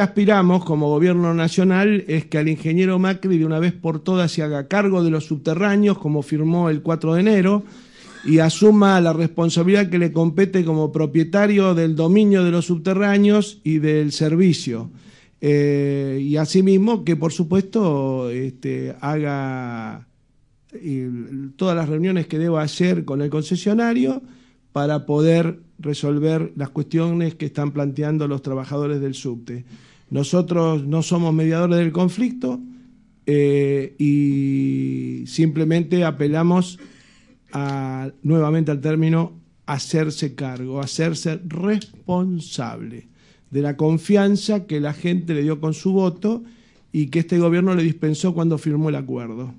aspiramos como gobierno nacional es que al ingeniero Macri de una vez por todas se haga cargo de los subterráneos, como firmó el 4 de enero, y asuma la responsabilidad que le compete como propietario del dominio de los subterráneos y del servicio. Eh, y asimismo que, por supuesto, este, haga eh, todas las reuniones que deba hacer con el concesionario para poder resolver las cuestiones que están planteando los trabajadores del subte. Nosotros no somos mediadores del conflicto eh, y simplemente apelamos nuevamente al término hacerse cargo, hacerse responsable de la confianza que la gente le dio con su voto y que este gobierno le dispensó cuando firmó el acuerdo.